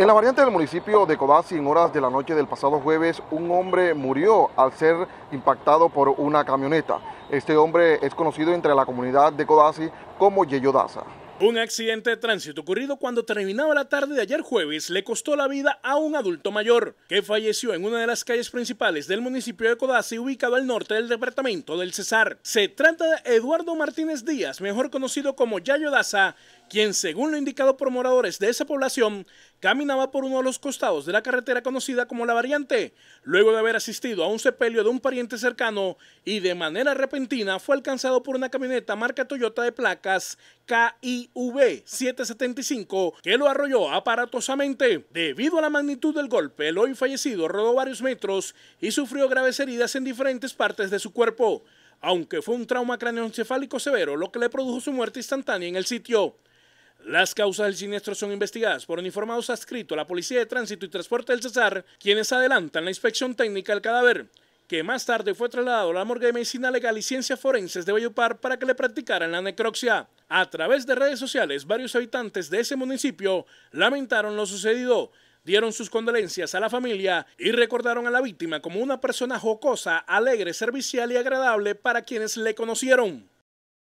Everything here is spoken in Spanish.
En la variante del municipio de Codazzi, en horas de la noche del pasado jueves, un hombre murió al ser impactado por una camioneta. Este hombre es conocido entre la comunidad de Codazzi como Yeyo Un accidente de tránsito ocurrido cuando terminaba la tarde de ayer jueves le costó la vida a un adulto mayor que falleció en una de las calles principales del municipio de Codazzi, ubicado al norte del departamento del Cesar. Se trata de Eduardo Martínez Díaz, mejor conocido como Yayodaza quien según lo indicado por moradores de esa población, caminaba por uno de los costados de la carretera conocida como la variante, luego de haber asistido a un sepelio de un pariente cercano y de manera repentina fue alcanzado por una camioneta marca Toyota de placas KIV 775 que lo arrolló aparatosamente. Debido a la magnitud del golpe, el hoy fallecido rodó varios metros y sufrió graves heridas en diferentes partes de su cuerpo. Aunque fue un trauma craneoencefálico severo lo que le produjo su muerte instantánea en el sitio. Las causas del siniestro son investigadas por uniformados adscritos a la Policía de Tránsito y Transporte del Cesar, quienes adelantan la inspección técnica del cadáver, que más tarde fue trasladado a la Morgue de Medicina Legal y Ciencias Forenses de Bellupar para que le practicaran la necropsia. A través de redes sociales, varios habitantes de ese municipio lamentaron lo sucedido, dieron sus condolencias a la familia y recordaron a la víctima como una persona jocosa, alegre, servicial y agradable para quienes le conocieron.